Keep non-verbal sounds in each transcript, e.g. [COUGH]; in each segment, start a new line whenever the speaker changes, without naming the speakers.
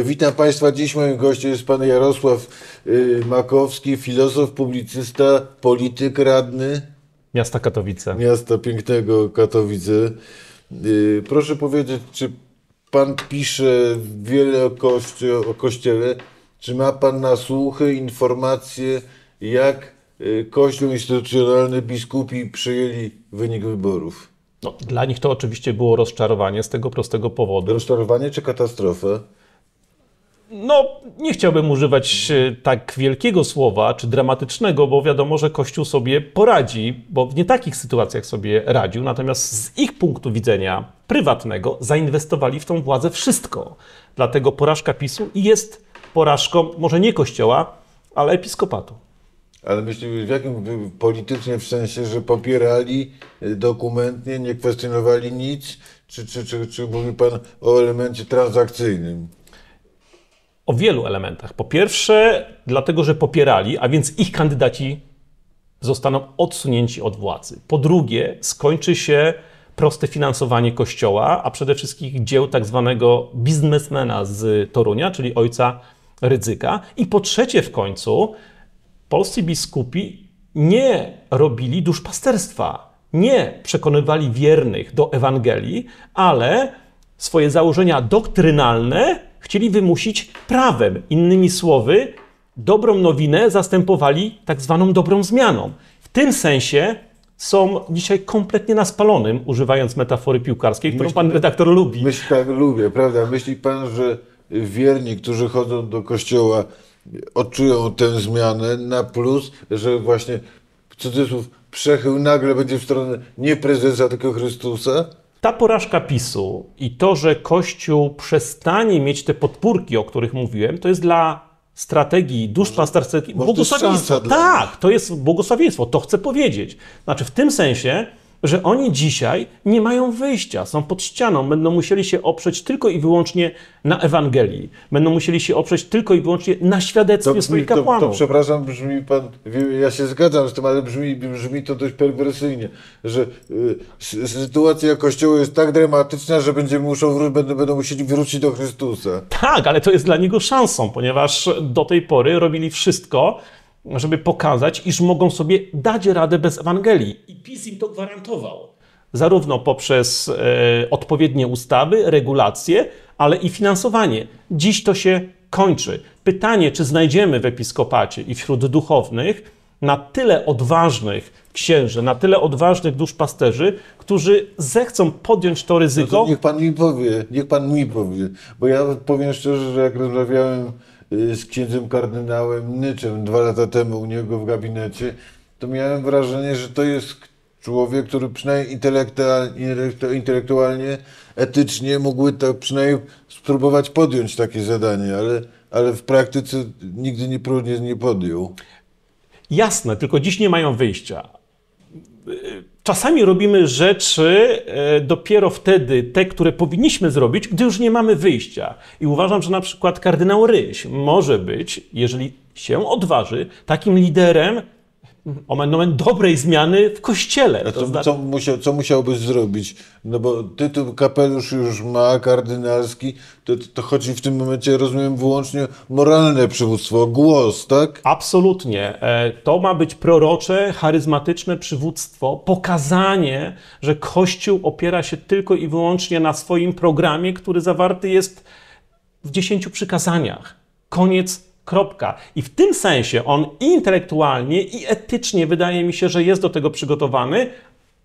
E, witam Państwa. Dziś moim gościem jest pan Jarosław e, Makowski, filozof, publicysta, polityk radny.
Miasta Katowice.
Miasta pięknego Katowice. E, proszę powiedzieć, czy pan pisze wiele o, o kościele? Czy ma pan na słuchy informacje, jak Kościół instytucjonalny biskupi przyjęli wynik wyborów? No,
dla nich to oczywiście było rozczarowanie z tego prostego powodu.
Rozczarowanie czy katastrofa? no, nie
chciałbym używać e, tak wielkiego słowa czy dramatycznego, bo wiadomo, że Kościół sobie poradzi, bo w nie takich sytuacjach sobie radził. Natomiast z ich punktu widzenia prywatnego zainwestowali w tą władzę wszystko. Dlatego porażka PiSu jest porażką
może nie Kościoła, ale episkopatu. Ale myślimy w jakim politycznie w sensie, że popierali e, dokumentnie, nie kwestionowali nic? Czy, czy, czy, czy mówi Pan o elemencie transakcyjnym?
O wielu elementach. Po pierwsze, dlatego, że popierali, a więc ich kandydaci zostaną odsunięci od władzy. Po drugie, skończy się proste finansowanie kościoła, a przede wszystkim dzieł tak zwanego biznesmena z Torunia, czyli ojca Rydzyka. I po trzecie, w końcu, polscy biskupi nie robili duszpasterstwa, nie przekonywali wiernych do Ewangelii, ale swoje założenia doktrynalne chcieli wymusić prawem. Innymi słowy, dobrą nowinę zastępowali tak zwaną dobrą zmianą. W tym sensie są dzisiaj kompletnie na spalonym, używając metafory piłkarskiej, którą pan redaktor lubi.
Myśl tak lubię, prawda? Myśli pan, że wierni, którzy chodzą do kościoła, odczują tę zmianę na plus, że właśnie w cudzysłów przechył nagle będzie w stronę nie prezesa, tylko Chrystusa? Ta porażka PiSu
i to, że Kościół przestanie mieć te podpórki, o których mówiłem, to jest dla strategii duszpasterskiej błogosławieństwo. Tak, to jest błogosławieństwo, to chcę powiedzieć. Znaczy w tym sensie, że oni dzisiaj nie mają wyjścia, są pod ścianą, będą musieli się oprzeć tylko i wyłącznie na Ewangelii, będą musieli się oprzeć tylko i wyłącznie
na świadectwie to, swoich kapłanów. To, to, przepraszam, brzmi pan, ja się zgadzam z tym, ale brzmi, brzmi to dość perwersyjnie, że y, sytuacja Kościoła jest tak dramatyczna, że będziemy muszą, będą, będą musieli wrócić do Chrystusa.
Tak, ale to jest dla niego szansą, ponieważ do tej pory robili wszystko, żeby pokazać, iż mogą sobie dać radę bez Ewangelii. I PiS im to gwarantował. Zarówno poprzez e, odpowiednie ustawy, regulacje, ale i finansowanie. Dziś to się kończy. Pytanie, czy znajdziemy w episkopacie i wśród duchownych na tyle odważnych księży, na tyle odważnych duszpasterzy, którzy zechcą podjąć to ryzyko. No to
niech pan mi powie, niech pan mi powie, bo ja powiem szczerze, że jak rozmawiałem Y, z księdzem kardynałem Nyczem dwa lata temu u niego w gabinecie, to miałem wrażenie, że to jest człowiek, który przynajmniej intelektualnie, etycznie mógłby tak przynajmniej spróbować podjąć takie zadanie, ale, ale w praktyce nigdy nie, nie podjął.
Jasne, tylko dziś nie mają wyjścia czasami robimy rzeczy e, dopiero wtedy, te, które powinniśmy zrobić, gdy już nie mamy wyjścia. I uważam, że na przykład kardynał Ryś może być, jeżeli się odważy, takim liderem omen, nomen, dobrej zmiany w kościele.
co, zna... co, musiał, co zrobić? No bo tytuł kapelusz już ma, kardynalski, to, to chodzi w tym momencie, rozumiem, wyłącznie moralne przywództwo, głos, tak? Absolutnie. E, to ma być prorocze, charyzmatyczne
przywództwo, pokazanie, że Kościół opiera się tylko i wyłącznie na swoim programie, który zawarty jest w dziesięciu przykazaniach. Koniec Kropka. I w tym sensie on i intelektualnie, i etycznie wydaje mi się, że jest do tego przygotowany,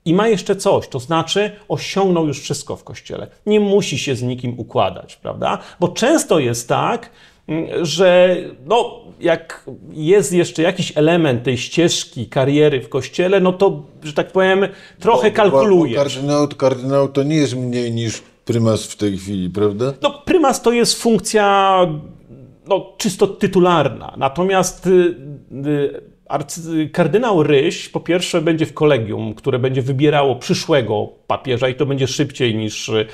i ma jeszcze coś, to znaczy osiągnął już wszystko w kościele. Nie musi się z nikim układać, prawda? Bo często jest tak, mm, że no, jak jest jeszcze jakiś element tej ścieżki kariery w kościele,
no to, że tak powiem, trochę kalkuluje. Bo kardynał, kardynał to nie jest mniej niż prymas w tej chwili, prawda? No, prymas to jest funkcja no, czysto
tytularna. Natomiast y, y, kardynał Ryś po pierwsze będzie w kolegium, które będzie wybierało przyszłego papieża i to będzie szybciej niż y,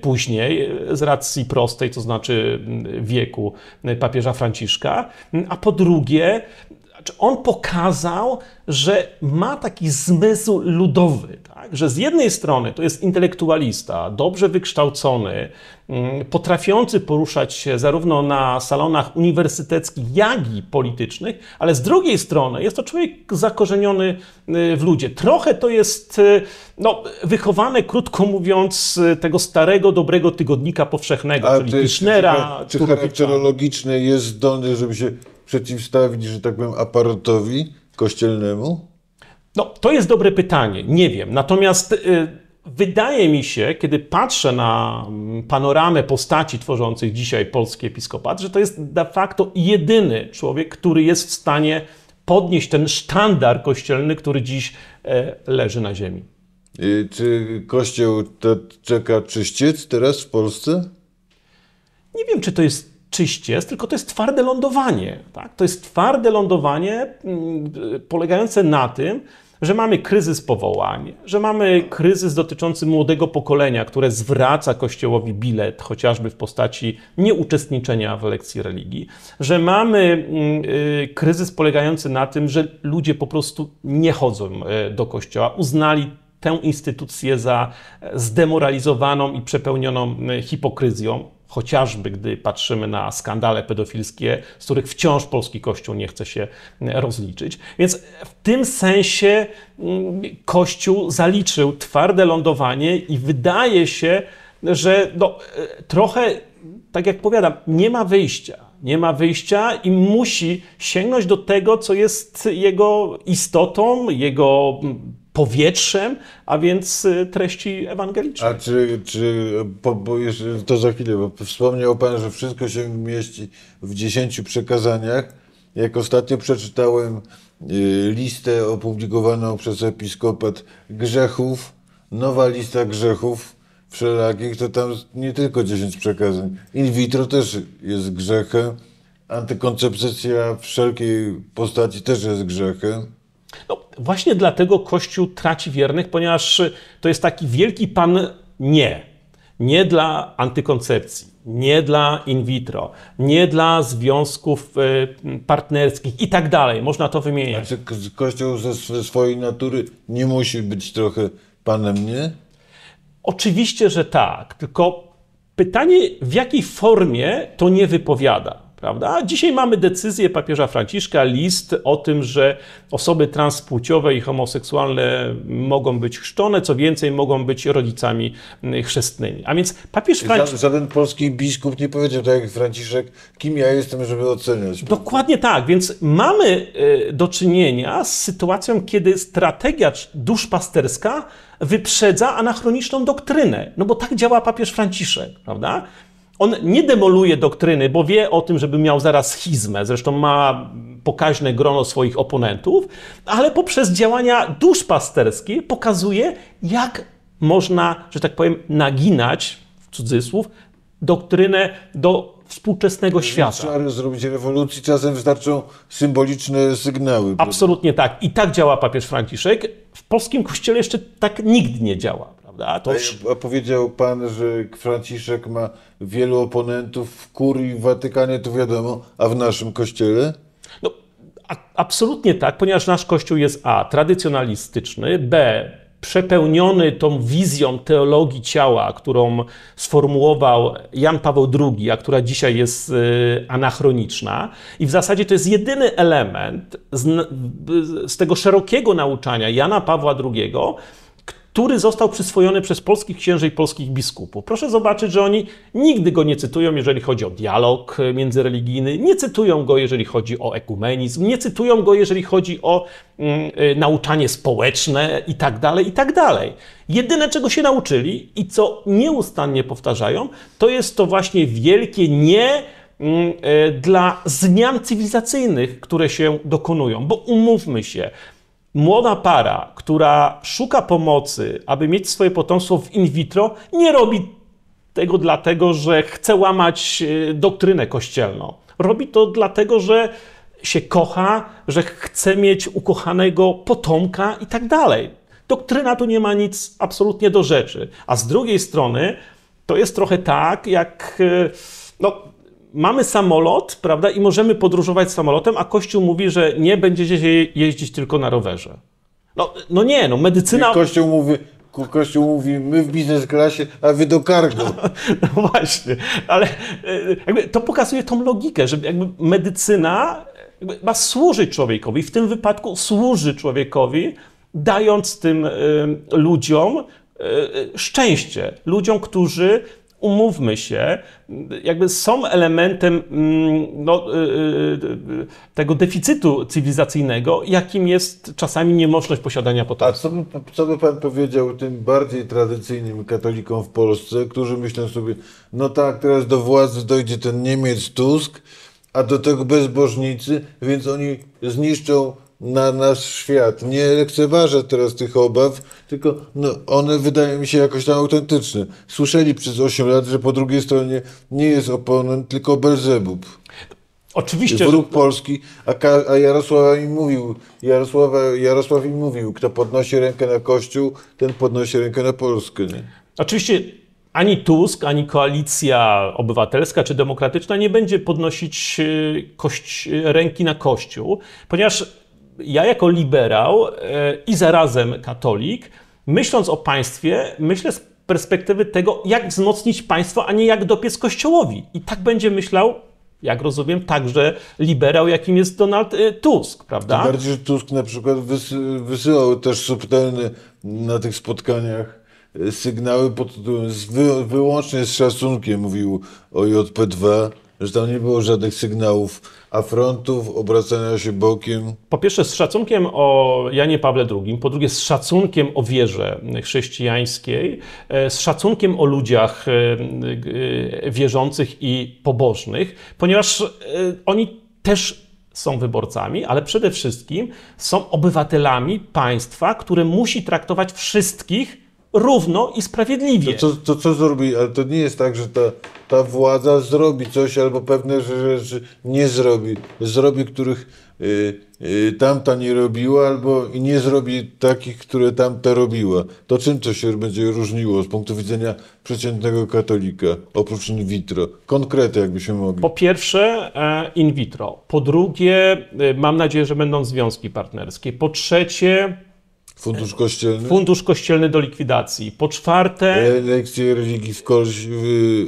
później z racji prostej, to znaczy wieku papieża Franciszka. A po drugie, on pokazał, że ma taki zmysł ludowy, tak? że z jednej strony to jest intelektualista, dobrze wykształcony, mm, potrafiący poruszać się zarówno na salonach uniwersyteckich, jak i politycznych, ale z drugiej strony jest to człowiek zakorzeniony y, w ludzie. Trochę to jest y, no, wychowane, krótko mówiąc, tego starego, dobrego tygodnika powszechnego, A czyli Kishnera. Czy
charakterologiczny jest zdolny, żeby się przeciwstawić, że tak powiem, aparatowi kościelnemu? No,
to jest dobre pytanie. Nie wiem. Natomiast y, wydaje mi się, kiedy patrzę na mm, panoramę postaci tworzących dzisiaj polski episkopat, że to jest de facto jedyny człowiek, który jest w stanie podnieść ten sztandar kościelny, który dziś
y, leży na ziemi. I y, czy Kościół to czeka czyściec teraz w Polsce? Nie wiem, czy to jest czyściec,
tylko to jest twarde lądowanie. Tak? To jest twarde lądowanie mm, polegające na tym, że mamy kryzys powołań, że mamy kryzys dotyczący młodego pokolenia, które zwraca Kościołowi bilet, chociażby w postaci nieuczestniczenia w lekcji religii, że mamy mm, y, kryzys polegający na tym, że ludzie po prostu nie chodzą y, do Kościoła, uznali tę instytucję za e, zdemoralizowaną i przepełnioną y, hipokryzją. Chociażby gdy patrzymy na skandale pedofilskie, z których wciąż polski Kościół nie chce się e, rozliczyć. Więc w tym sensie mm, Kościół zaliczył twarde lądowanie i wydaje się, że no, e, trochę, tak jak powiadam, nie ma wyjścia. Nie ma wyjścia i musi sięgnąć do tego, co jest jego istotą, jego
mm, powietrzem, a więc y, treści ewangeliczne. A czy, czy bo, bo to za chwilę, bo wspomniał Pan, że wszystko się mieści w dziesięciu przekazaniach. Jak ostatnio przeczytałem y, listę opublikowaną przez episkopat grzechów, nowa lista grzechów wszelakich, to tam nie tylko dziesięć przekazań. In vitro też jest grzechem, antykoncepcja wszelkiej postaci też jest grzechem no, właśnie dlatego
Kościół traci wiernych, ponieważ y, to jest taki wielki pan nie. Nie dla antykoncepcji, nie dla in vitro, nie dla związków
y, partnerskich i tak dalej. Można to wymieniać. A czy Kościół ze swojej natury nie musi być trochę panem nie? Oczywiście, że tak.
Tylko pytanie, w jakiej formie to nie wypowiada prawda? A dzisiaj mamy decyzję papieża Franciszka, list o tym, że osoby transpłciowe i homoseksualne mogą być chrzczone, co więcej, mogą być rodzicami y, chrzestnymi. A więc
papież Franciszek... Żaden polski biskup nie powiedział tak jak Franciszek, kim ja jestem, żeby oceniać. Dokładnie tak, więc
mamy y, do czynienia z sytuacją, kiedy strategia duszpasterska wyprzedza anachroniczną doktrynę, no bo tak działa papież Franciszek, prawda? On nie demoluje doktryny, bo wie o tym, żeby miał zaraz schizmę, zresztą ma pokaźne grono swoich oponentów, ale poprzez działania duszpasterskie pokazuje, jak można, że tak powiem, naginać, w cudzysłów, doktrynę do współczesnego świata. Trzeba zrobić rewolucji, czasem wystarczą symboliczne sygnały. Absolutnie tak. I tak działa papież Franciszek.
W polskim kościele jeszcze tak nigdy nie działa prawda? A to... A powiedział pan, że Franciszek ma wielu oponentów w kurii w Watykanie, to wiadomo, a w naszym kościele? No,
a, absolutnie tak, ponieważ nasz kościół jest A, tradycjonalistyczny, B, przepełniony tą wizją teologii ciała, którą sformułował Jan Paweł II, a która dzisiaj jest y, anachroniczna. I w zasadzie to jest jedyny element z, z tego szerokiego nauczania Jana Pawła II, który został przyswojony przez polskich księży i polskich biskupów. Proszę zobaczyć, że oni nigdy go nie cytują, jeżeli chodzi o dialog e, międzyreligijny, nie cytują go, jeżeli chodzi o ekumenizm, nie cytują go, jeżeli chodzi o mm, e, nauczanie społeczne itd., tak itd. Tak Jedyne, czego się nauczyli i co nieustannie powtarzają, to jest to właśnie wielkie nie mm, e, dla zmian cywilizacyjnych, które się dokonują. Bo umówmy się, młoda para, która szuka pomocy, aby mieć swoje potomstwo w in vitro, nie robi tego dlatego, że chce łamać e, doktrynę kościelną. Robi to dlatego, że się kocha, że chce mieć ukochanego potomka i tak dalej. Doktryna tu nie ma nic absolutnie do rzeczy. A z drugiej strony to jest trochę tak, jak e, no, mamy samolot, prawda, i możemy podróżować samolotem, a Kościół mówi, że nie będziecie jeździć tylko na rowerze. No, no nie, no medycyna...
kościół mówi, Kościół mówi, my w biznes klasie, a wy do cargo. [LAUGHS]
No właśnie, ale e, to pokazuje tą logikę, że jakby medycyna jakby ma służyć człowiekowi, w tym wypadku służy człowiekowi, dając tym e, ludziom e, szczęście, ludziom, którzy umówmy się, jakby są elementem mm, no, y, y, y, tego deficytu cywilizacyjnego, jakim jest czasami niemożność posiadania
potomstwa. A co, co by Pan powiedział tym bardziej tradycyjnym katolikom w Polsce, którzy myślą sobie, no tak, teraz do władzy dojdzie ten Niemiec Tusk, a do tego bezbożnicy, więc oni zniszczą na nasz świat. Nie lekceważę teraz tych obaw, tylko no, one wydają mi się jakoś tam autentyczne. Słyszeli przez 8 lat, że po drugiej stronie nie jest oponent, tylko Belzebub. Oczywiście. Wróg że... Polski, a, a Jarosław im mówił, Jarosław, Jarosław im mówił, kto podnosi rękę na Kościół, ten podnosi rękę na Polskę. Nie? Oczywiście ani Tusk,
ani koalicja obywatelska czy demokratyczna nie będzie podnosić y, y, ręki na Kościół, ponieważ ja jako liberał e, i zarazem katolik, myśląc o państwie, myślę z perspektywy tego, jak wzmocnić państwo, a nie jak dopiec kościołowi. I tak będzie myślał jak rozumiem, także liberał, jakim jest Donald e, Tusk, prawda? Tym bardziej,
że Tusk na przykład wysyłał też subtelny na tych spotkaniach e, sygnały pod tytułem wyłącznie z szacunkiem, mówił o JP2 że tam nie było żadnych sygnałów afrontów, obracania się bokiem.
Po pierwsze z szacunkiem o Janie Pawle II, po drugie z szacunkiem o wierze chrześcijańskiej, e, z szacunkiem o ludziach e, e, wierzących i pobożnych, ponieważ oni też są wyborcami, ale przede wszystkim są obywatelami państwa, które
musi traktować wszystkich równo i sprawiedliwie. To, to, to co zrobi? Ale to nie jest tak, że ta, ta władza zrobi coś albo pewne rzeczy nie zrobi. Zrobi, których y, y, tamta nie robiła albo nie zrobi takich, które tamta robiła. To czym to się będzie różniło z punktu widzenia przeciętnego katolika, oprócz in vitro? Konkrety jakbyśmy mogli. Po pierwsze
e, in vitro. Po drugie e, mam nadzieję, że będą związki partnerskie. Po trzecie Fundusz kościelny? Fundusz kościelny do likwidacji. Po czwarte...
Lekcje religii z kość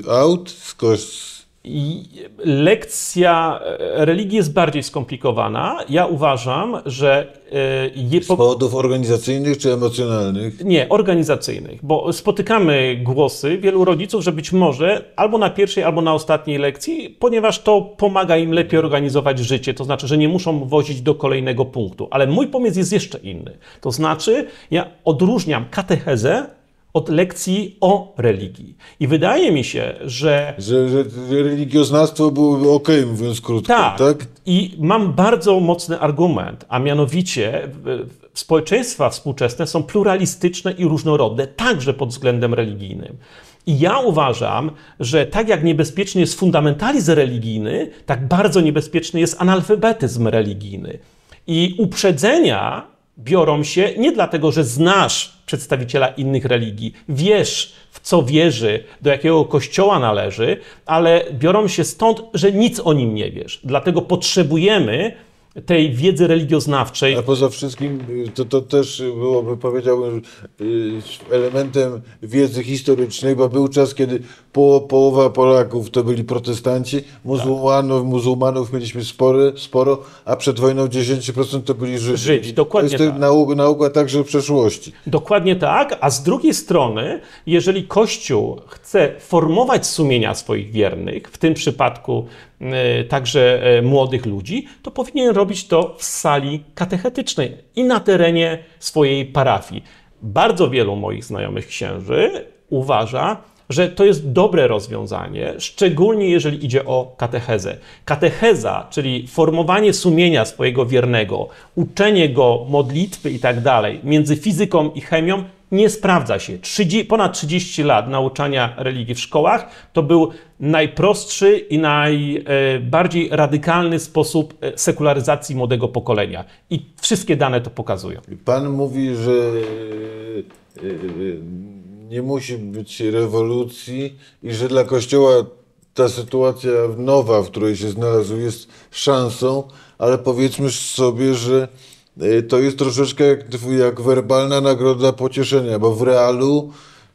out, z kość lekcja e, religii jest bardziej skomplikowana. Ja uważam, że. E, je... Z powodów organizacyjnych
czy emocjonalnych?
Nie, organizacyjnych, bo spotykamy głosy wielu rodziców, że być może albo na pierwszej, albo na ostatniej lekcji, ponieważ to pomaga im lepiej organizować życie, to znaczy, że nie muszą wozić do kolejnego punktu. Ale mój pomysł jest jeszcze inny. To znaczy, ja odróżniam katechezę od lekcji o religii. I wydaje mi się, że. Że, że religioznawstwo było ok, mówiąc krótko. Tak, tak. I mam bardzo mocny argument, a mianowicie społeczeństwa współczesne są pluralistyczne i różnorodne, także pod względem religijnym. I ja uważam, że tak jak niebezpieczny jest fundamentalizm religijny, tak bardzo niebezpieczny jest analfabetyzm religijny. I uprzedzenia biorą się nie dlatego, że znasz przedstawiciela innych religii, wiesz, w co wierzy, do jakiego kościoła należy, ale biorą się stąd, że nic o nim nie wiesz. Dlatego potrzebujemy tej wiedzy religioznawczej. A poza wszystkim
y, to, to też byłoby, powiedziałbym, y, elementem wiedzy historycznej, bo był czas, kiedy połowa Polaków to byli protestanci, muzułmanów, muzułmanów mieliśmy spory, sporo, a przed wojną 10% to byli Żydzi. Żydzi, dokładnie to jest tak. Nauka, nauka także przeszłości. Dokładnie tak, a z drugiej strony, jeżeli Kościół chce
formować sumienia swoich wiernych, w tym przypadku y, także y, młodych ludzi, to powinien robić to w sali katechetycznej i na terenie swojej parafii. Bardzo wielu moich znajomych księży uważa, że to jest dobre rozwiązanie, szczególnie jeżeli idzie o katechezę. Katecheza, czyli formowanie sumienia swojego wiernego, uczenie go modlitwy i tak dalej, między fizyką i chemią, nie sprawdza się. 30, ponad 30 lat nauczania religii w szkołach to był najprostszy i najbardziej e, radykalny sposób e, sekularyzacji młodego pokolenia. I wszystkie dane to pokazują.
Pan mówi, że e, nie musi być rewolucji i że dla Kościoła ta sytuacja nowa, w której się znalazł, jest szansą, ale powiedzmy sobie, że e, to jest troszeczkę jak, jak werbalna nagroda pocieszenia, bo w realu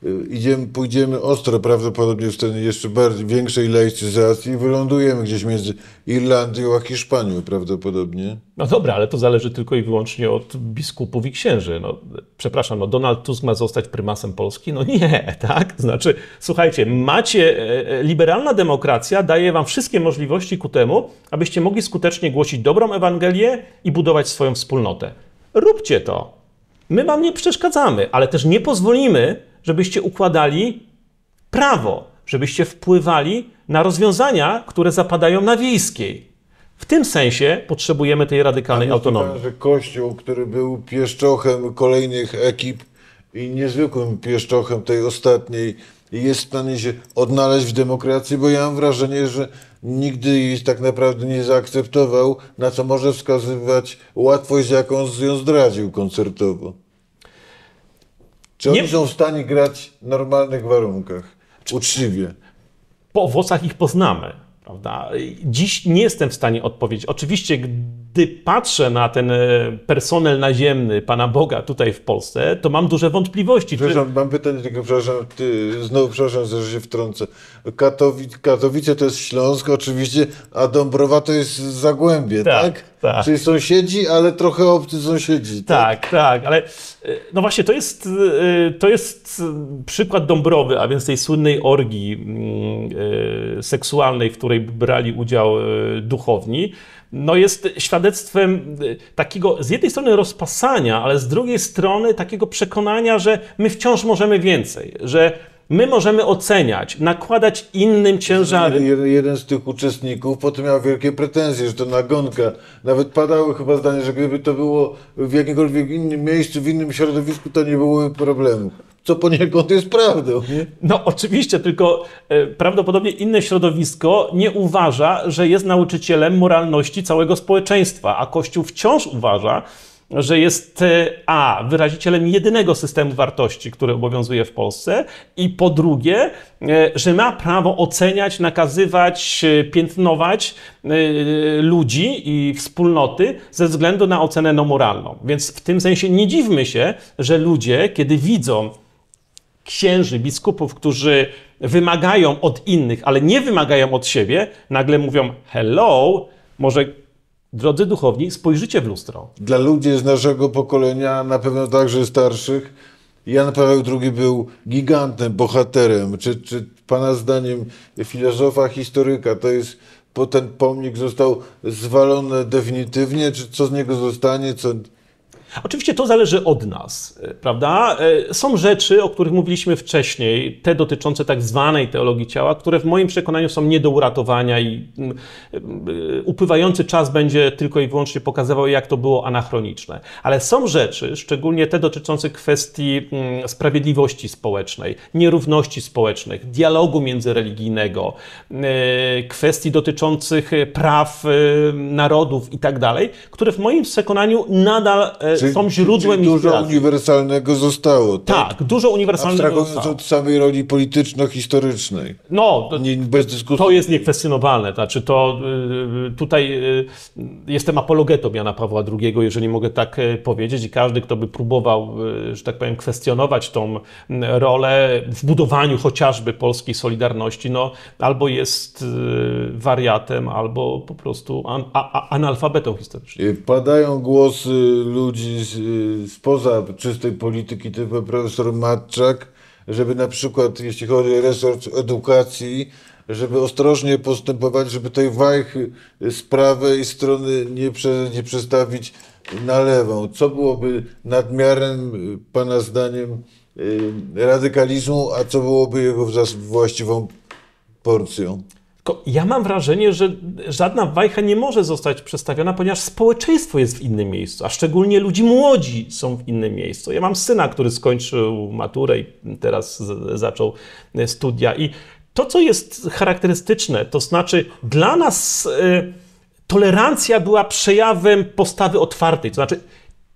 Y, idziemy, pójdziemy ostro prawdopodobnie w ten jeszcze bardziej, większej laicyzacji i wylądujemy gdzieś między Irlandią a Hiszpanią prawdopodobnie.
No dobra, ale to zależy tylko i wyłącznie od biskupów i księży. No, przepraszam, no Donald Tusk ma zostać prymasem Polski? No nie, [LAUGHS] tak? Znaczy, słuchajcie, macie, e, e, liberalna demokracja daje wam wszystkie możliwości ku temu, abyście mogli skutecznie głosić dobrą Ewangelię i budować swoją wspólnotę. Róbcie to. My wam nie przeszkadzamy, ale też nie pozwolimy, żebyście układali prawo, żebyście wpływali na rozwiązania, które zapadają na wiejskiej. W tym sensie potrzebujemy tej radykalnej autonomii. Pan, że
Kościół, który był pieszczochem kolejnych ekip i niezwykłym pieszczochem tej ostatniej, jest w stanie się odnaleźć w demokracji, bo ja mam wrażenie, że nigdy jej tak naprawdę nie zaakceptował, na co może wskazywać łatwość, z jaką ją zdradził koncertowo. Czy nie... oni są w stanie grać w normalnych warunkach, Czy... uczciwie?
Po owocach ich poznamy. Prawda? Dziś nie jestem w stanie odpowiedzieć. Oczywiście, gdy patrzę na ten e, personel naziemny Pana Boga tutaj w Polsce,
to mam duże wątpliwości. Przepraszam, czy... mam pytanie tylko, przepraszam, ty, znowu przepraszam, że się wtrącę. Katowice to jest Śląsk oczywiście, a Dąbrowa to jest Zagłębie, tak? tak? tak. Czyli sąsiedzi, ale trochę obcy sąsiedzi.
Tak, tak, tak ale no właśnie, to jest, y, to jest przykład Dąbrowy, a więc tej słynnej orgii mm, y, seksualnej, w której brali udział y, duchowni. No jest świadectwem takiego z jednej strony rozpasania, ale z drugiej strony takiego przekonania, że my wciąż możemy więcej, że my możemy oceniać, nakładać
innym ciężary. Jeden, jeden, z tych uczestników potem miał wielkie pretensje, że to nagonka. Nawet padały chyba zdanie, że gdyby to było w jakimkolwiek innym miejscu, w innym środowisku, to nie byłoby problemu co poniekąd jest prawdą. Nie? No oczywiście, tylko
e, prawdopodobnie inne środowisko nie uważa, że jest nauczycielem moralności całego społeczeństwa, a Kościół wciąż uważa, że jest e, A, wyrazicielem jedynego systemu wartości, który obowiązuje w Polsce, i po drugie, e, że ma prawo oceniać, nakazywać, e, piętnować ludzi i wspólnoty ze względu na ocenę nomoralną. Więc w tym sensie nie dziwmy się, że ludzie, kiedy widzą księży, biskupów, którzy wymagają od innych, ale nie wymagają od siebie, nagle mówią: Hello, może
drodzy duchowni, spojrzycie w lustro. Dla ludzi z naszego pokolenia, na pewno także starszych, Jan Paweł II był gigantem, bohaterem. Czy, czy Pana zdaniem filozofa, historyka to jest, bo ten pomnik został zwalony definitywnie, czy co z niego zostanie, co
Oczywiście to zależy
od nas, e,
prawda? E, są rzeczy, o których mówiliśmy wcześniej, te dotyczące tak zwanej teologii ciała, które w moim przekonaniu są nie do uratowania i mm, e, upływający czas będzie tylko i wyłącznie pokazywał, jak to było anachroniczne. Ale są rzeczy, szczególnie te dotyczące kwestii mm, sprawiedliwości społecznej, nierówności społecznych, dialogu międzyreligijnego, kwestii dotyczących praw narodów i tak dalej, które w moim przekonaniu nadal znaczy, są źródłem czyli dużo inspiracji.
uniwersalnego zostało. Tak, tak dużo uniwersalnego zostało. od samej roli polityczno-historycznej.
No, to, nie, bez dyskusji. to jest niekwestionowalne. Znaczy to y, y, tutaj y, jestem apologetą Jana Pawła II, jeżeli mogę tak e, powiedzieć i każdy, kto by próbował, e, że tak powiem, kwestionować tą rolę w budowaniu chociażby polskiej solidarności, no albo jest e, wariatem, albo po prostu an analfabetą historycznym.
Padają głosy ludzi spoza czystej polityki typu profesor Matczak, żeby na przykład, jeśli chodzi o resort edukacji, żeby ostrożnie postępować, żeby tej wajchy z prawej strony nie, prze, nie przestawić na lewą. Co byłoby nadmiarem, Pana zdaniem, y, radykalizmu, a co byłoby jego właściwą porcją?
Tylko ja mam wrażenie, że żadna wajcha nie może zostać przestawiona, ponieważ społeczeństwo jest w innym miejscu, a szczególnie ludzi młodzi są w innym miejscu. Ja mam syna, który skończył maturę i teraz zaczął e, studia. I to, co jest charakterystyczne, to znaczy dla nas y, tolerancja była przejawem postawy otwartej. To znaczy,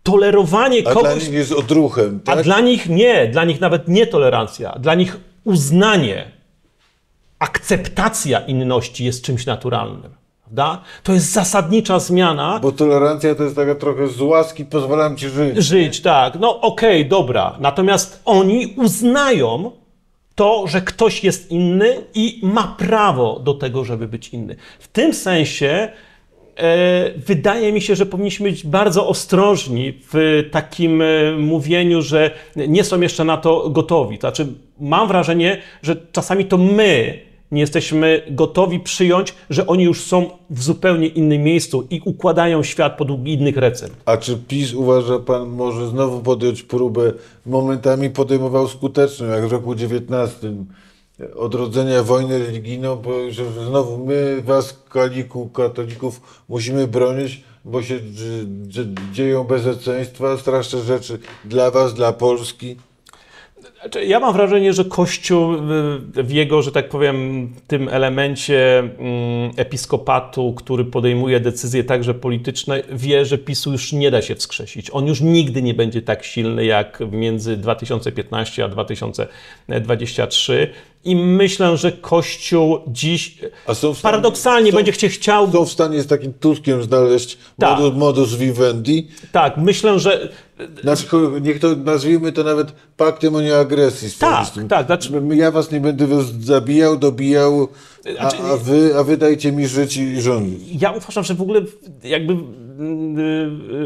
tolerowanie a kogoś. A dla nich
jest odruchem,
tak? A dla nich nie, dla nich nawet nie tolerancja, dla nich uznanie akceptacja inności jest czymś naturalnym. Prawda? To jest zasadnicza zmiana.
Bo tolerancja to jest taka trochę z łaski, pozwalam ci żyć. Żyć, tak.
No okej, okay, dobra. Natomiast oni uznają to, że ktoś jest inny i ma prawo do tego, żeby być inny. W tym sensie e, wydaje mi się, że powinniśmy być bardzo ostrożni w takim e, mówieniu, że nie są jeszcze na to gotowi. To znaczy, mam wrażenie, że czasami to my nie jesteśmy gotowi przyjąć, że oni już są w zupełnie innym miejscu i układają świat podług innych recept.
A czy PiS uważa pan, może znowu podjąć próbę, momentami podejmował skuteczną, jak w roku 19 odrodzenia wojny religijną, bo że znowu my was, kaliku, katolików, musimy bronić, bo się dzieją bezeceństwa, straszne rzeczy dla was, dla Polski.
Znaczy, ja mam wrażenie, że Kościół y, w jego, że tak powiem, tym elemencie mm, episkopatu, który podejmuje decyzje także polityczne, wie, że PiSu już nie da się wskrzesić. On już nigdy nie będzie tak silny jak między 2015 a 2023. I myślę, że
Kościół dziś stanie, paradoksalnie są, będzie się chciał. Są w stanie z takim Tuskiem znaleźć tak. modus, modus vivendi. Tak, myślę, że znaczy, niech to, nazwijmy to nawet paktem o nieagresji. Tak, tak. Znaczy... Ja was nie będę zabijał, dobijał, a, znaczy- a, wy, a wy dajcie mi żyć i rządzić. Ja uważam, że w ogóle
jakby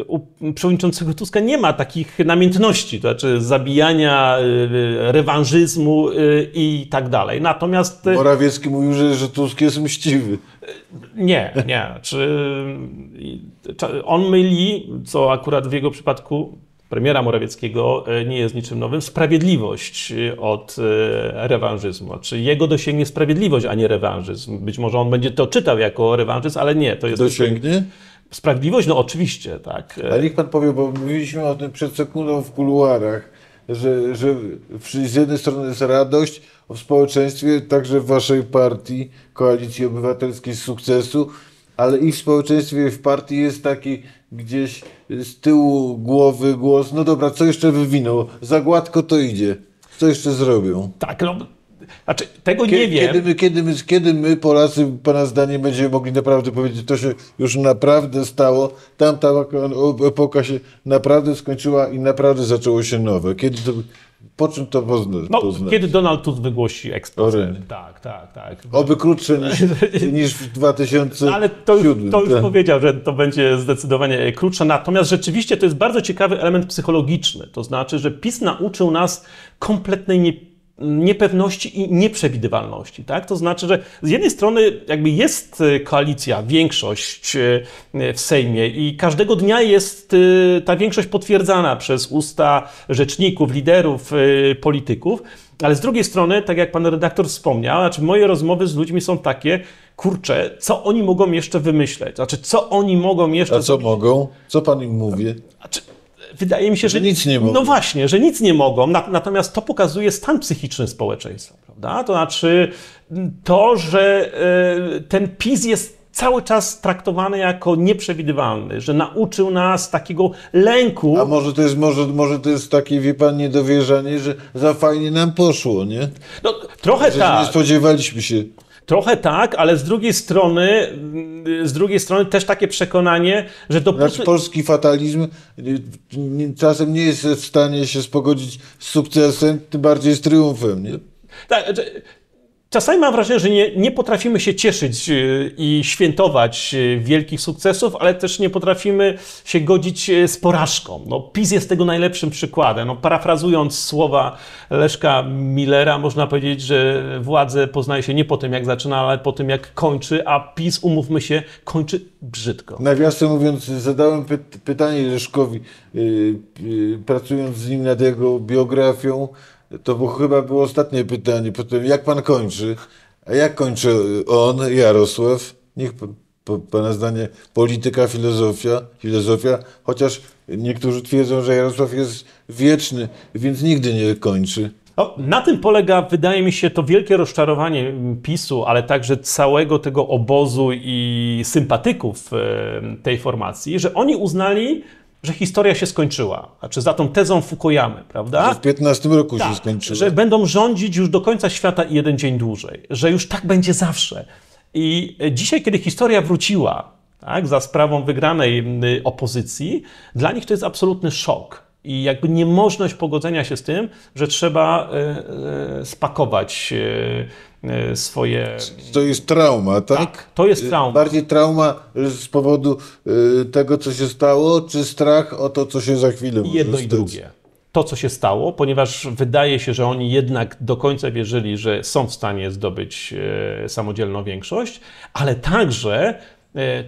u przewodniczącego Tuska nie ma takich namiętności, to znaczy zabijania, y, y, rewanżyzmu y, i tak dalej. Natomiast...
Morawiecki mówił, że, że Tusk jest mściwy. Nie, nie. Czy,
on myli, co akurat w jego przypadku premiera Morawieckiego e, nie jest niczym nowym, sprawiedliwość e, od e, rewanżyzmu. Czy jego dosięgnie sprawiedliwość, a nie rewanżyzm? Być może on będzie to czytał jako rewanżyzm, ale nie. To jest dosięgnie? Sprawiedliwość, no oczywiście, tak.
Ale niech pan powie, bo mówiliśmy o tym przed sekundą w kuluarach że, że z jednej strony jest radość o społeczeństwie, także w waszej partii, Koalicji Obywatelskiej z sukcesu, ale i w społeczeństwie, w partii jest taki gdzieś z tyłu głowy głos, no dobra, co jeszcze wywinął? Za gładko to idzie. Co jeszcze zrobią? Tak, no znaczy, tego nie kiedy, wiem. Kiedy my, kiedy, my, kiedy my Polacy, Pana zdaniem, będziemy mogli naprawdę powiedzieć, to się już naprawdę stało, tamta epoka się naprawdę skończyła i naprawdę zaczęło się nowe. Kiedy to, po czym to pozna, no, poznać?
Kiedy Donald Tusk wygłosi ekspozycję. Tak, tak,
tak. Oby krótsze niż, [LAUGHS] niż w 2007. No, ale to już, to już tak. powiedział, że to
będzie zdecydowanie krótsze. Natomiast rzeczywiście to jest bardzo ciekawy element psychologiczny. To znaczy, że PiS nauczył nas kompletnej niepewności niepewności i nieprzewidywalności. Tak? To znaczy, że z jednej strony jakby jest y, koalicja, większość y, w Sejmie i każdego dnia jest y, ta większość potwierdzana przez usta rzeczników, liderów, polityków, ale z drugiej strony, tak jak pan redaktor wspomniał, znaczy moje rozmowy z ludźmi są takie, kurczę, co oni mogą jeszcze wymyśleć? Znaczy, co oni mogą jeszcze... A co mogą? Co pan im mówi? Znaczy, wydaje mi się, że, że nic nie mogą. No właśnie, że nic nie mogą. Natomiast to pokazuje stan psychiczny społeczeństwa, prawda? To znaczy to, że e, ten PiS jest cały czas traktowany jako nieprzewidywalny,
że nauczył nas takiego lęku. A może to jest, może, może to jest takie, wie pan, niedowierzanie, że za fajnie nam poszło, nie? No, trochę Przecież tak. Nie spodziewaliśmy się.
Trochę tak, ale z drugiej strony,
mm,
z drugiej strony też takie przekonanie,
że to... Znaczy polski fatalizm y, czasem nie jest w stanie się spogodzić z sukcesem, tym bardziej z triumfem, nie? Tak, znaczy, Czasami mam wrażenie,
że nie, nie potrafimy się cieszyć y, i świętować y, wielkich sukcesów, ale też nie potrafimy się godzić y, z porażką. No, PiS jest tego najlepszym przykładem. No, parafrazując słowa Leszka Millera, można powiedzieć, że władzę poznaje się nie po tym, jak zaczyna, ale po tym, jak kończy, a PiS, umówmy się, kończy brzydko.
Nawiasem mówiąc, zadałem py pytanie Leszkowi, yy, yy, pracując z nim nad jego biografią, to bo chyba było ostatnie pytanie, potem jak pan kończy? A jak kończy on, Jarosław? Niech po, pana zdanie polityka, filozofia, filozofia, chociaż niektórzy twierdzą, że Jarosław jest wieczny, więc nigdy nie kończy.
No, na tym polega, wydaje mi się, to wielkie rozczarowanie PiSu, ale także całego tego obozu i sympatyków e, tej formacji, że oni uznali, że historia się skończyła. Znaczy za tą tezą Fukuyamy, prawda?
Że w 15 roku tak, się skończyła. Że
będą rządzić już do końca świata i jeden dzień dłużej. Że już tak będzie zawsze. I e, dzisiaj, kiedy historia wróciła tak, za sprawą wygranej opozycji, dla nich to jest absolutny szok. I jakby niemożność pogodzenia się z tym, że trzeba e, e, spakować e, swoje.
To jest trauma, tak? tak? to jest y, trauma. Bardziej trauma z powodu y, tego, co się stało, czy strach o to, co się za chwilę może Jedno i drugie.
To, co się stało, ponieważ wydaje się, że oni jednak do końca wierzyli, że są w stanie zdobyć samodzielną większość, ale także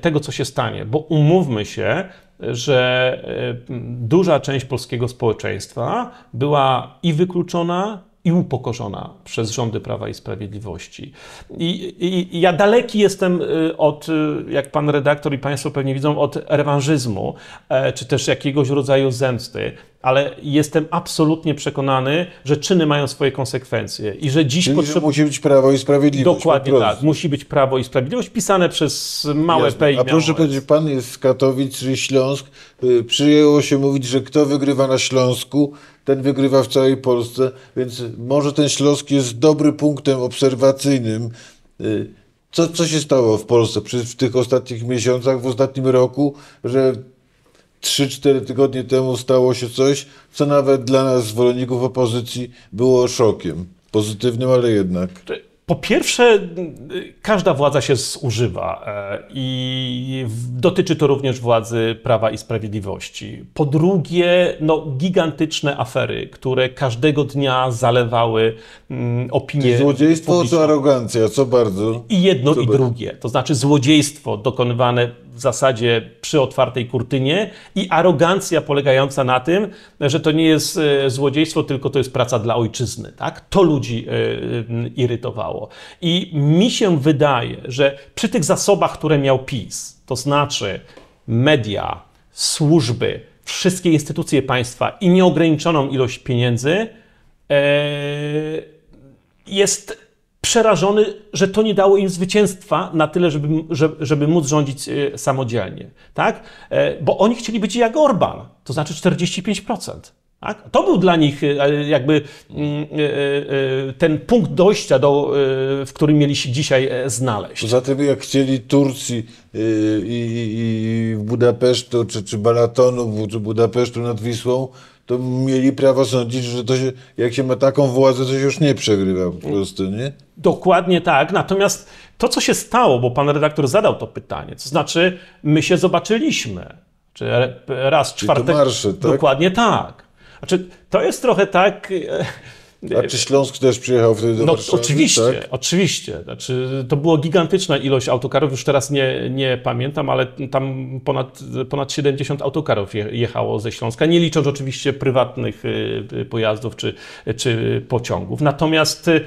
tego, co się stanie, bo umówmy się, że e, duża część polskiego społeczeństwa była i wykluczona, i upokorzona przez rządy Prawa i Sprawiedliwości. I, i, I, ja daleki jestem y, od, y, jak pan redaktor i państwo pewnie widzą, od rewanżyzmu, e, czy też jakiegoś rodzaju zemsty, ale jestem absolutnie przekonany, że czyny mają swoje konsekwencje i że dziś potrzebujemy.
Musi być prawo i sprawiedliwość.
Dokładnie tak, musi być prawo i sprawiedliwość pisane przez małe Jasne. P. A proszę
powiedzieć, pan jest z Katowic, Śląsk, y, przyjęło się mówić, że kto wygrywa na Śląsku, ten wygrywa w całej Polsce, więc może ten Śląsk jest dobry punktem obserwacyjnym. Y, co, co się stało w Polsce w tych ostatnich miesiącach, w ostatnim roku, że 3-4 tygodnie temu stało się coś, co nawet dla nas, zwolenników opozycji, było szokiem. Pozytywnym, ale jednak.
Po pierwsze, każda władza się zużywa e, i dotyczy to również władzy Prawa i Sprawiedliwości. Po drugie, no, gigantyczne afery, które każdego dnia zalewały mm, opinie. opinię. Złodziejstwo
publiczną. czy arogancja? Co bardzo? I jedno co i drugie.
To znaczy złodziejstwo dokonywane w zasadzie przy otwartej kurtynie i arogancja polegająca na tym, że to nie jest e, złodziejstwo, tylko to jest praca dla ojczyzny. Tak? To ludzi e, irytowało. I mi się wydaje, że przy tych zasobach, które miał PiS, to znaczy media, służby, wszystkie instytucje państwa i nieograniczoną ilość pieniędzy, e, jest przerażony, że to nie dało im zwycięstwa na tyle, żeby, żeby, żeby móc rządzić e, samodzielnie. Tak? E, bo oni chcieli być jak Orban, to znaczy 45%. Tak? To był dla nich e, jakby mm, ten punkt dojścia, do, w którym mieli się
dzisiaj znaleźć. Poza tym, jak chcieli Turcji i, i, i Budapesztu, czy, czy Balatonu, czy Budapesztu nad Wisłą, to mieli prawo sądzić, że to się, jak się ma taką władzę, to się już nie przegrywa po prostu, nie? Dokładnie tak.
Natomiast to, co się stało, bo pan redaktor zadał to pytanie, to znaczy my się zobaczyliśmy. Czy raz czwartek. Marsze, tak? Dokładnie tak. Znaczy, to jest trochę tak. E,
a czy Śląsk też przyjechał wtedy do no, Warszawy? Oczywiście, tak? oczywiście.
Znaczy, to była gigantyczna ilość autokarów, już teraz nie, nie pamiętam, ale tam ponad, ponad 70 autokarów jechało ze Śląska, nie licząc oczywiście prywatnych y, y, pojazdów czy, czy pociągów. Natomiast y,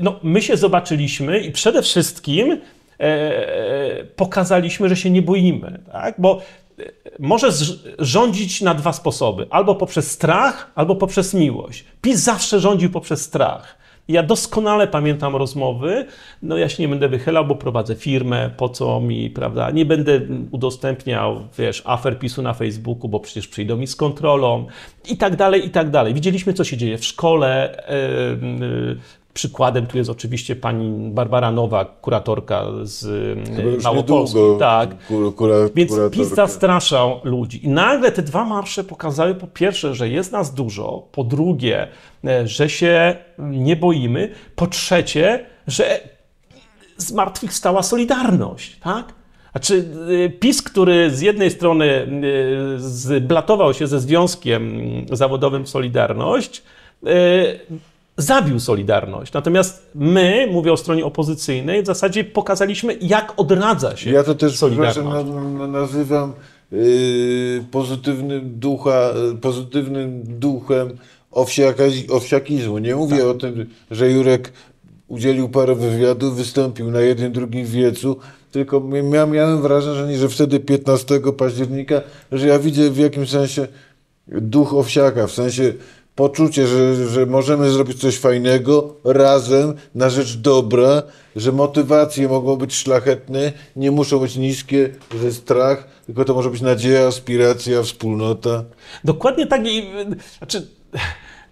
no, my się zobaczyliśmy i przede wszystkim e, e, pokazaliśmy, że się nie boimy, tak? bo może rządzić na dwa sposoby: albo poprzez strach, albo poprzez miłość. PiS zawsze rządził poprzez strach. Ja doskonale pamiętam rozmowy. No ja się nie będę wychylał, bo prowadzę firmę, po co mi, prawda? Nie będę udostępniał, wiesz, afer PiSu na Facebooku, bo przecież przyjdą mi z kontrolą i tak dalej, i tak dalej. Widzieliśmy, co się dzieje w szkole, Przykładem tu jest oczywiście pani Barbara Nowak, kuratorka z e, Małopolski. Tak.
Kura, Więc PiS
zastraszał ludzi. I nagle te dwa marsze pokazały po pierwsze, że jest nas dużo, po drugie, e, że się nie boimy, po trzecie, że stała Solidarność, tak? Znaczy, PiS, który z jednej strony zblatował się ze Związkiem Zawodowym Solidarność, zabił Solidarność. Natomiast my, mówię o stronie opozycyjnej, w zasadzie pokazaliśmy, jak odradza się Ja to też, Solidarność.
nazywam y, pozytywnym, ducha, y, pozytywnym duchem owsiakizmu. Owsiaki Nie mówię tak. o tym, że Jurek udzielił parę wywiadów, wystąpił na jednym, drugim wiecu, tylko miałem wrażenie, że wtedy 15 października, że ja widzę w jakimś sensie duch owsiaka, w sensie poczucie, że, że możemy zrobić coś fajnego razem na rzecz dobra, że motywacje mogą być szlachetne, nie muszą być niskie, że strach, tylko to może być nadzieja, aspiracja, wspólnota.
Dokładnie tak i znaczy.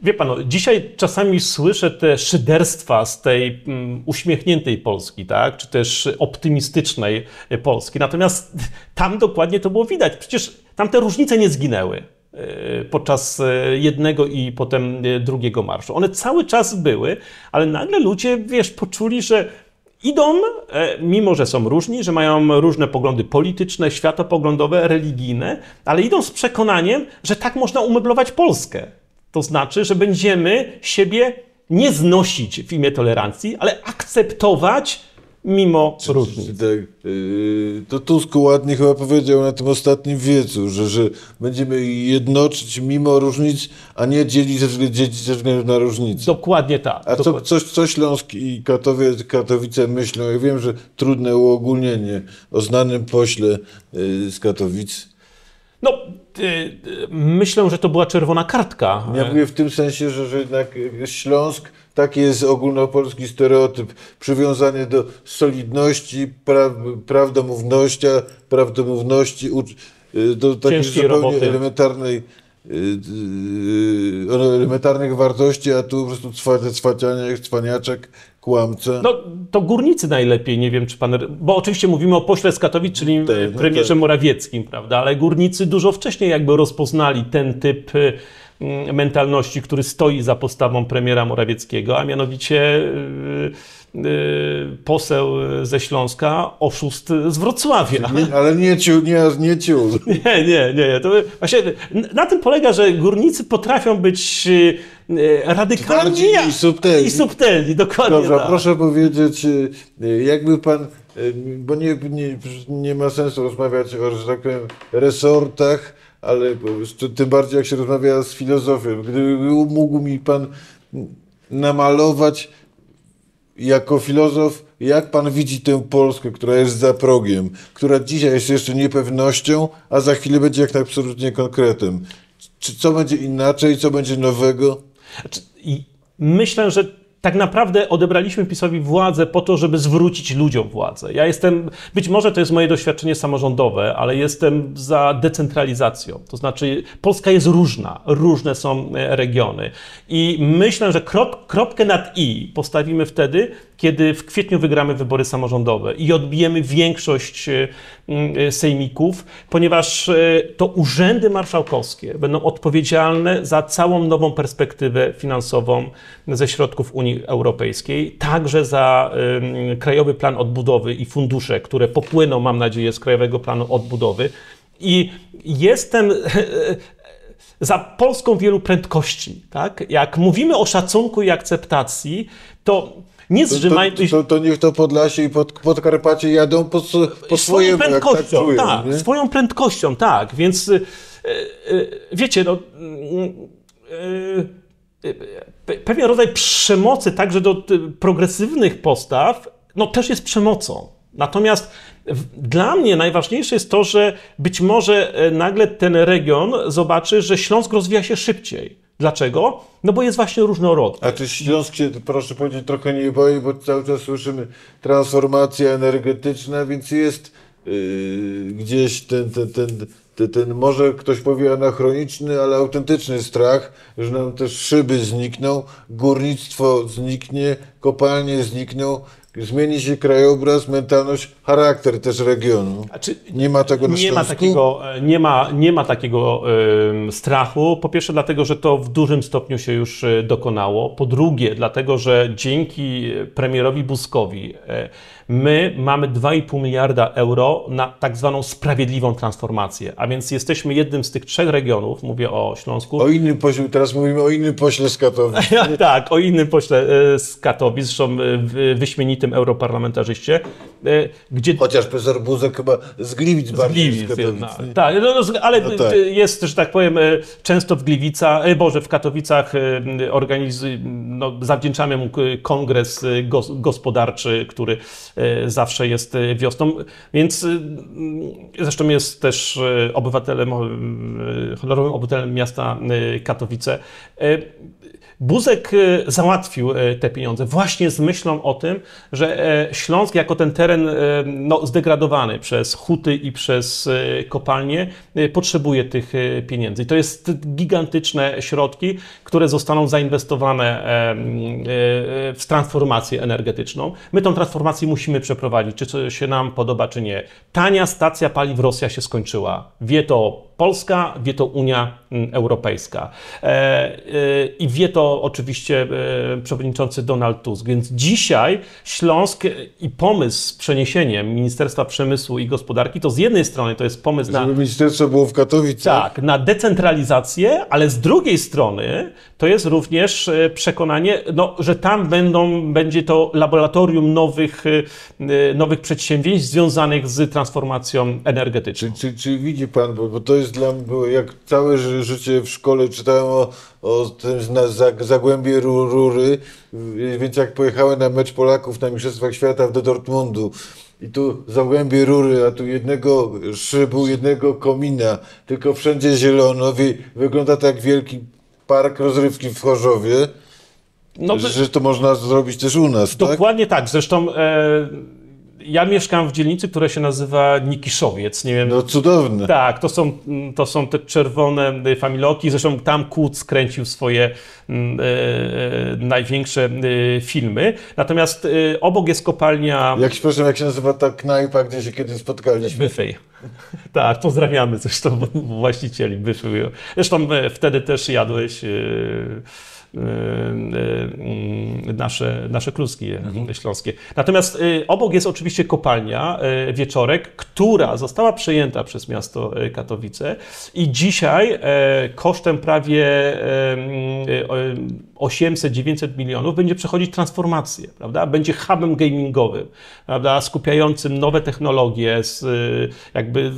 Wie pan, no, dzisiaj czasami słyszę te szyderstwa z tej um, uśmiechniętej Polski, tak? czy też optymistycznej Polski. Natomiast tam dokładnie to było widać. Przecież tam te różnice nie zginęły. Y, podczas y, jednego i potem y, drugiego marszu. One cały czas były, ale nagle ludzie, wiesz, poczuli, że idą, e, mimo że są różni, że mają różne poglądy polityczne, światopoglądowe, religijne, ale idą z przekonaniem, że tak można umeblować Polskę. To znaczy, że będziemy siebie nie znosić w imię tolerancji, ale akceptować
mimo różnic. Tak, y, to Tusk ładnie chyba powiedział na tym ostatnim wiecu, że, że będziemy jednoczyć mimo różnic, a nie dzielić ze względu, na różnice. Dokładnie tak. A dokładnie. Co, co, co Śląsk i Katowiec, Katowice myślą? Ja wiem, że trudne uogólnienie o znanym pośle y, z Katowic no,
y, y, myślę, że to była czerwona kartka. Ja mówię
w tym sensie, że, że jednak Śląsk, taki jest ogólnopolski stereotyp, przywiązany do solidności, pra, prawdomówności, prawdomówności, y, do takiej zupełnie roboty. elementarnej y, y, elementarnych wartości, a tu po prostu cwa, jak cwaniaczek kłamce. No to górnicy
najlepiej, nie wiem czy pan, bo oczywiście mówimy o pośle z Katowic, czyli tak, no premierze tak. Morawieckim, prawda, ale górnicy dużo wcześniej jakby rozpoznali ten typ y, mm, mentalności, który stoi za postawą premiera Morawieckiego, a mianowicie y, y, poseł ze Śląska, oszust z Wrocławia.
Nie, ale nie ciu, nie, nie ciu. [LAUGHS]
Nie, nie, nie. To właśnie na tym polega, że górnicy potrafią być E,
radykalni znaczy, i subtelni. i subtelni. Dokładnie Dobrze, tak. proszę powiedzieć, e, jakby pan, e, bo nie, nie, nie ma sensu rozmawiać o, że tak powiem, resortach, ale tym bardziej jak się rozmawia z filozofem. Gdyby mógł mi pan namalować jako filozof, jak pan widzi tę Polskę, która jest za progiem, która dzisiaj jest jeszcze niepewnością, a za chwilę będzie jak absolutnie konkretem? Czy, co będzie inaczej, co będzie nowego?
Znaczy, I myślę, że tak naprawdę odebraliśmy PiSowi władzę po to, żeby zwrócić ludziom władzę. Ja jestem, być może to jest moje doświadczenie samorządowe, ale jestem za decentralizacją. To znaczy, Polska jest różna, różne są e, regiony. I myślę, że krop, kropkę nad i postawimy wtedy, kiedy w kwietniu wygramy wybory samorządowe i odbijemy większość e, e, sejmików, ponieważ e, to urzędy marszałkowskie będą odpowiedzialne za całą nową perspektywę finansową ze środków Unii Europejskiej, także za Krajowy Plan Odbudowy i fundusze, które popłyną, mam nadzieję, z Krajowego Planu Odbudowy. I jestem za Polską wielu prędkości. Tak? Jak mówimy o szacunku i akceptacji, to nie zrzymajmy się.
To, to, to, niech to Podlasie i pod, Podkarpacie jadą po, po swoją tak prędkością. Tak, czują, tak
swoją prędkością, tak. Więc yy, yy, wiecie, no. Yy, pewien rodzaj przemocy także do progresywnych postaw, no też jest przemocą. Natomiast dla mnie najważniejsze jest to, że być może nagle ten region zobaczy, że Śląsk rozwija się szybciej. Dlaczego? No bo
jest właśnie różnorodny. A czy Śląsk się, proszę powiedzieć, trochę nie boi, bo cały czas słyszymy transformacja energetyczna, więc jest yy, gdzieś ten, ten, ten, ten, ten, może ktoś powie anachroniczny, ale autentyczny strach, że nam też szyby znikną, górnictwo zniknie, kopalnie znikną zmieni się krajobraz, mentalność, charakter też regionu. nie ma tego na nie ma takiego,
e, nie ma, nie ma takiego y, strachu. Po pierwsze, dlatego, że to w dużym stopniu się już e, dokonało. Po drugie, dlatego, że dzięki e, premierowi Buzkowi. Y, My mamy 2,5 miliarda euro na tak zwaną sprawiedliwą transformację, a więc jesteśmy jednym z tych trzech regionów, mówię o Śląsku.
O innym pośle, teraz mówimy o innym pośle z Katowic.
[LAUGHS] tak, o innym pośle e, z Katowic, zresztą e, e, wyśmienitym europarlamentarzyście.
Gdzie... Chociaż profesor Buzek chyba z Gliwic bardziej z Gliwic, z Katowic. No,
tak, no, no, ale no tak. jest, że tak powiem, często w Gliwicach, Boże, w Katowicach organiz... no, zawdzięczamy mu kongres gospodarczy, który Y, zawsze jest y, wiosną. Więc y, mm, zresztą jest też obywatelem, honorowym obywatelem miasta Katowice. Buzek y, załatwił y, te pieniądze właśnie z myślą o tym, że e, Śląsk jako ten teren e, no, zdegradowany przez huty i przez e, kopalnie potrzebuje tych pieniędzy. to jest gigantyczne środki, które zostaną zainwestowane w transformację energetyczną. My tą transformację musimy przeprowadzić, czy się nam podoba, czy nie. Tania stacja paliw Rosja się skończyła. Wie to Polska, wie to Unia mm, Europejska. E, e, I wie to oczywiście e, przewodniczący Donald Tusk. Więc dzisiaj Śląsk i pomysł z przeniesieniem Ministerstwa Przemysłu i Gospodarki to z jednej strony to jest pomysł Żeby na. Żeby ministerstwo było w Katowicach. Tak, na decentralizację, ale z drugiej strony to jest również przekonanie, no, że tam będą, będzie to laboratorium nowych, nowych przedsięwzięć związanych z transformacją energetyczną. Czy, czy, czy widzi Pan, bo,
bo to jest dla mnie, jak całe życie w szkole czytałem o, o tym na zagłębie rury, więc jak pojechałem na mecz Polaków na Mistrzostwach Świata do Dortmundu, i tu zagłębie rury, a tu jednego szybu, jednego komina, tylko wszędzie zielono. Wygląda tak wielki park rozrywki w Chorzowie, no, że to można zrobić też u nas. Tak? Dokładnie tak. tak. Zresztą. E
ja mieszkam w dzielnicy, która się nazywa Nikiszowiec. Nie wiem. No cudowne. Tak, to są, mm, to są te czerwone y, familoki. Zresztą tam Kuc kręcił swoje mm, e, e, największe e, filmy. Natomiast e, obok jest kopalnia. Jak,
przepraszam, jak się nazywa ta knajpa, gdzie się kiedyś spotkaliśmy? Byfej. [LAUGHS]
Tak, pozdrawiamy zresztą [LAUGHS] właścicieli Byfej. Zresztą e, wtedy też jadłeś. Y, y, y, nasze, nasze kluski mhm. śląskie. Natomiast obok jest oczywiście kopalnia Wieczorek, która została przejęta przez miasto Katowice i dzisiaj kosztem prawie 800-900 milionów będzie przechodzić transformację, prawda? Będzie hubem gamingowym, prawda? Skupiającym nowe technologie, z, y, jakby,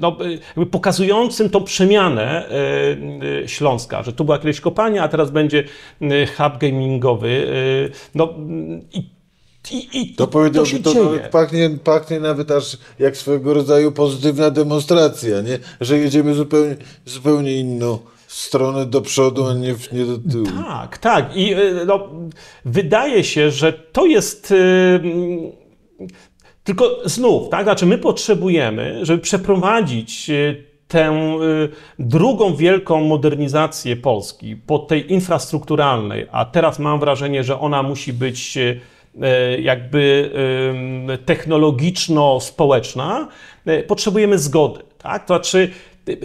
no, jakby pokazującym tą przemianę y, y, Śląska, że tu była kiedyś kopalnia, a teraz będzie hub gamingowy. No, i i, i, to powiedziałby, to, to nawet
pachnie, pachnie nawet aż jak swego rodzaju pozytywna demonstracja, nie? że jedziemy zupełnie, zupełnie inną stronę do przodu, a nie, nie do tyłu. Tak, tak. I y, no, wydaje się, że to jest. Y,
tylko znów, tak? Znaczy, my potrzebujemy, żeby przeprowadzić y, tę drugą wielką modernizację Polski, po tej infrastrukturalnej, a teraz mam wrażenie, że ona musi być jakby technologiczno-społeczna, potrzebujemy zgody. Tak? To znaczy,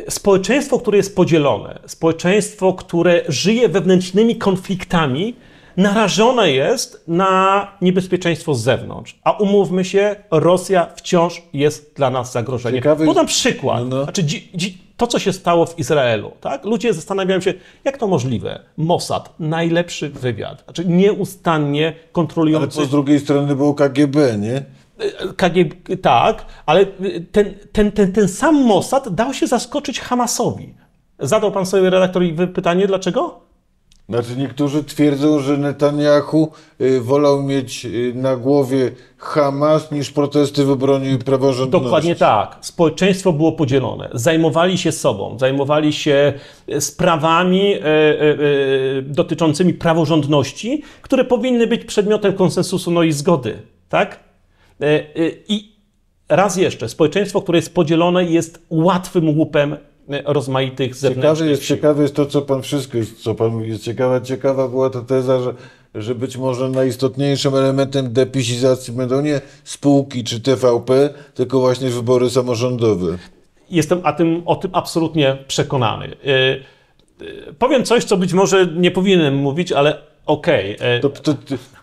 społeczeństwo, które jest podzielone, społeczeństwo, które żyje wewnętrznymi konfliktami, narażone jest na niebezpieczeństwo z zewnątrz. A umówmy się, Rosja wciąż jest dla nas zagrożeniem. Ciekawy... Podam przykład. No, no. Znaczy, dzi, dzi, to, co się stało w Izraelu, tak? Ludzie zastanawiają się, jak to możliwe? Mossad, najlepszy wywiad. Znaczy, nieustannie kontrolujący... Ale co z drugiej
strony było KGB, nie?
KGB, tak, ale ten, ten, ten, ten sam Mossad dał się zaskoczyć Hamasowi. Zadał pan sobie redaktorowi pytanie, dlaczego?
Znaczy niektórzy twierdzą, że Netanyahu y, wolał mieć y, na głowie Hamas niż protesty w obronie praworządności. Dokładnie
tak. Społeczeństwo było podzielone. Zajmowali się sobą, zajmowali się y, sprawami dotyczącymi praworządności, które powinny być przedmiotem konsensusu no i zgody. Tak? E, e, I raz jeszcze, społeczeństwo, które jest podzielone, jest łatwym łupem e, rozmaitych zewnętrznych ciekawe jest,
Ciekawe jest to, co pan wszystko, jest, co pan mówi, jest ciekawa, ciekawa była ta teza, że że być może najistotniejszym elementem depisizacji będą nie spółki czy TVP, tylko właśnie wybory samorządowe.
Jestem a tym, o tym absolutnie przekonany. powiem coś, co być może nie powinienem mówić,
ale Okej. E, okay,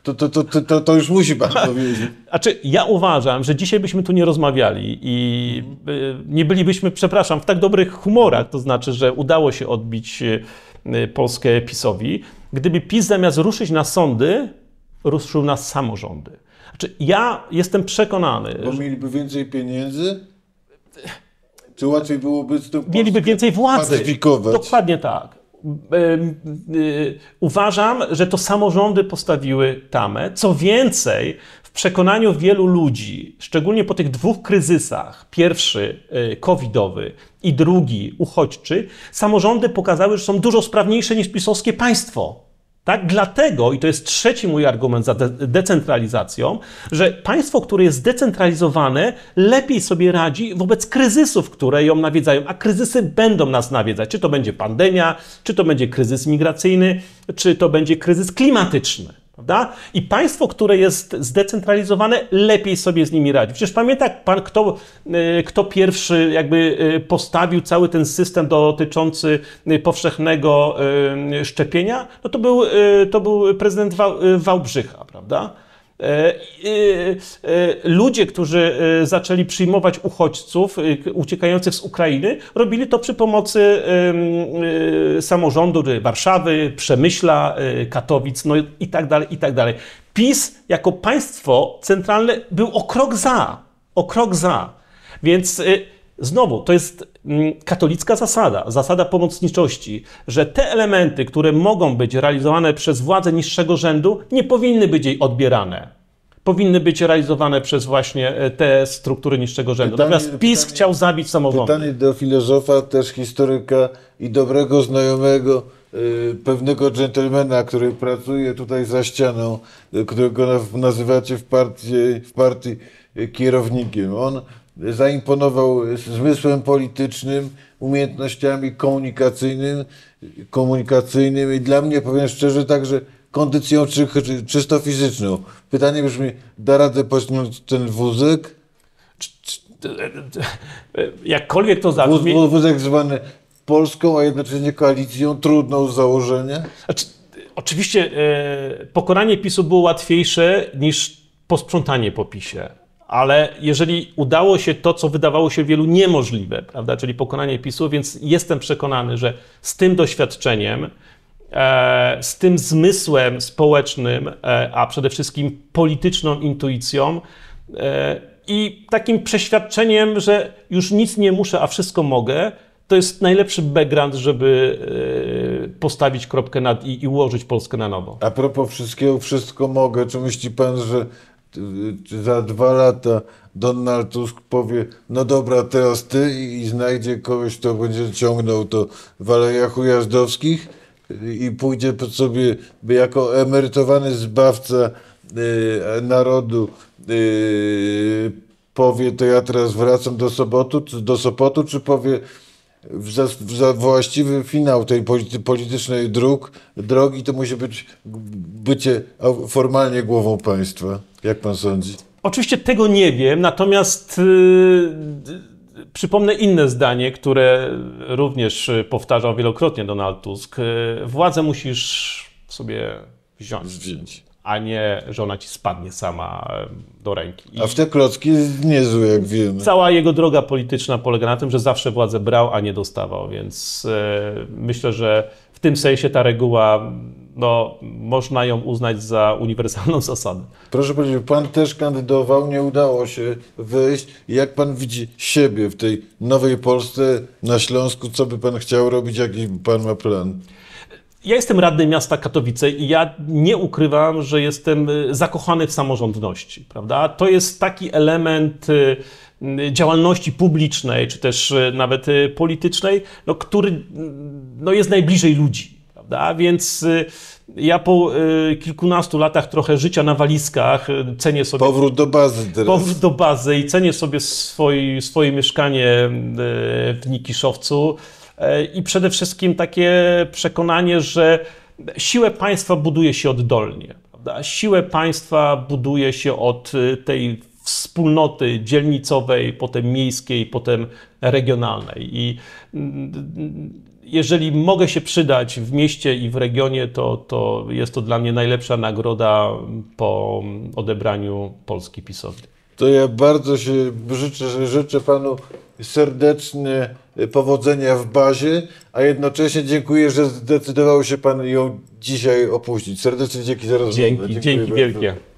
to, to, to, to, już musi pan [LAUGHS] powiedzieć.
Znaczy, ja uważam, że dzisiaj byśmy tu nie rozmawiali i e, nie bylibyśmy, przepraszam, w tak dobrych humorach, to znaczy, że udało się odbić e, Polskę PiSowi, gdyby PiS zamiast ruszyć na sądy, ruszył na samorządy. Znaczy, ja jestem przekonany. Bo
mieliby więcej pieniędzy? Czy łatwiej byłoby z
tym Mieliby więcej władzy. Dokładnie tak. Y, uważam, że to samorządy postawiły tamę. Co więcej, w przekonaniu wielu ludzi, szczególnie po tych dwóch kryzysach, pierwszy y, covidowy i drugi uchodźczy, samorządy pokazały, że są dużo sprawniejsze niż pisowskie państwo. Tak? Dlatego, i to jest trzeci mój argument za de decentralizacją, że państwo, które jest zdecentralizowane, lepiej sobie radzi wobec kryzysów, które ją nawiedzają, a kryzysy będą nas nawiedzać. Czy to będzie pandemia, czy to będzie kryzys migracyjny, czy to będzie kryzys klimatyczny. Prawda? I państwo, które jest zdecentralizowane, lepiej sobie z nimi radzi. Przecież pamięta pan, kto, e, kto pierwszy jakby e, postawił cały ten system dotyczący e, powszechnego szczepienia? No to był, to był prezydent Wałbrzycha, prawda? E, e, ludzie, którzy e, zaczęli przyjmować uchodźców uciekających z Ukrainy, robili to przy pomocy samorządu Warszawy, Przemyśla, Katowic, no i tak dalej, i tak dalej. PiS jako państwo centralne był o krok za, o krok za. Więc Znowu, to jest mm, katolicka zasada, zasada pomocniczości, że te elementy, które mogą być realizowane przez władze niższego rzędu, nie powinny być jej odbierane powinny być realizowane przez właśnie e, te struktury niższego rzędu. Pytanie, Natomiast PiS pytanie, chciał
zabić samorządy. Pytanie do filozofa, też historyka i dobrego znajomego, e, pewnego dżentelmena, który pracuje tutaj za ścianą, e, którego nazywacie w partii, w partii kierownikiem. On zaimponował zmysłem politycznym, umiejętnościami komunikacyjnymi, komunikacyjnymi. i dla mnie, powiem szczerze, także kondycją czy, czy, czysto fizyczną. Pytanie brzmi, da radę pośnąć ten wózek? Jakkolwiek to zabrzmi... Wóz, wózek zwany Polską, a jednocześnie koalicją trudną z założenia? Znaczy,
oczywiście e, pokonanie PiSu było łatwiejsze niż posprzątanie po PiSie ale jeżeli udało się to, co wydawało się wielu niemożliwe, prawda, czyli pokonanie PiSu, więc jestem przekonany, że z tym doświadczeniem, e, z tym zmysłem społecznym, e, a przede wszystkim polityczną intuicją e, i takim przeświadczeniem, że już nic nie muszę, a wszystko mogę, to jest najlepszy background, żeby postawić kropkę nad i, i ułożyć Polskę
na nowo. A propos wszystkiego, wszystko mogę, czy myśli pan, że Y, za dwa lata Donald Tusk powie, no dobra, teraz ty i, i znajdzie kogoś, kto będzie ciągnął to w Alejach Ujazdowskich i pójdzie pod sobie jako emerytowany zbawca y, narodu y, powie, to ja teraz wracam do Sobotu, do Sopotu, czy powie za, za właściwy finał tej polity, politycznej dróg, drogi to musi być bycie formalnie głową państwa. Jak pan sądzi?
Oczywiście tego nie wiem, natomiast yy, przypomnę inne zdanie, które również y, powtarzał wielokrotnie Donald Tusk. Y, władzę musisz sobie wziąć. Zdjęć a nie, że ona ci spadnie sama do ręki. I a
w te klocki jest niezły, jak wiemy.
Cała jego droga polityczna polega na tym, że zawsze władzę brał, a nie dostawał, więc e, myślę, że w tym sensie ta reguła, no,
można ją uznać
za uniwersalną [LAUGHS] zasadę.
Proszę powiedzieć, pan też kandydował, nie udało się wyjść. Jak pan widzi siebie w tej nowej Polsce, na Śląsku? Co by pan chciał robić, jaki pan ma plan?
ja jestem radny miasta Katowice i ja nie ukrywam, że jestem y, zakochany w samorządności, prawda? To jest taki element y, y, działalności publicznej, czy też nawet politycznej, no, który no, jest najbliżej ludzi, prawda? Więc ja po kilkunastu latach trochę życia na walizkach cenię sobie. Powrót do bazy. Teraz. Powrót do bazy i cenię sobie swój, swoje mieszkanie w Nikiszowcu. E, i przede wszystkim takie przekonanie, że siłę państwa buduje się oddolnie. Prawda? Siłę państwa buduje się od e, tej wspólnoty dzielnicowej, potem miejskiej, potem regionalnej. I mm, jeżeli mogę się przydać w mieście i w regionie, to, to jest to dla mnie najlepsza nagroda po odebraniu Polski Pisowni
to ja bardzo się życzę, życzę panu serdecznie powodzenia w bazie, a jednocześnie dziękuję, że zdecydował się pan ją dzisiaj opuścić. Serdecznie dzięki za rozmowę. Dzięki, dziękuję dzięki bardzo. wielkie.